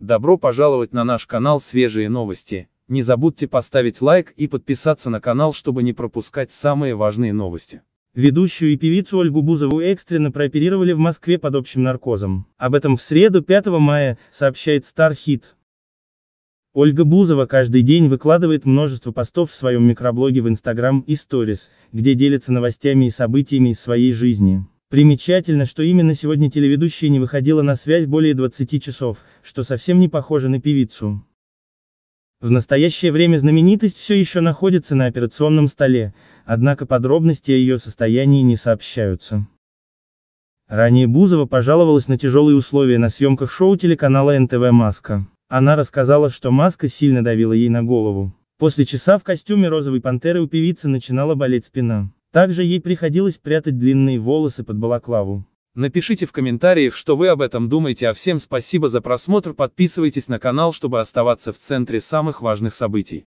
Добро пожаловать на наш канал «Свежие новости». Не забудьте поставить лайк и подписаться на канал, чтобы не пропускать самые важные новости. Ведущую и певицу Ольгу Бузову экстренно прооперировали в Москве под общим наркозом. Об этом в среду 5 мая, сообщает Starhit. Ольга Бузова каждый день выкладывает множество постов в своем микроблоге в Instagram и Stories, где делится новостями и событиями из своей жизни. Примечательно, что именно сегодня телеведущая не выходила на связь более 20 часов, что совсем не похоже на певицу. В настоящее время знаменитость все еще находится на операционном столе, однако подробности о ее состоянии не сообщаются. Ранее Бузова пожаловалась на тяжелые условия на съемках шоу телеканала НТВ «Маска». Она рассказала, что маска сильно давила ей на голову. После часа в костюме розовой пантеры у певицы начинала болеть спина. Также ей приходилось прятать длинные волосы под балаклаву. Напишите в комментариях, что вы об этом думаете, а всем спасибо за просмотр, подписывайтесь на канал, чтобы оставаться в центре самых важных событий.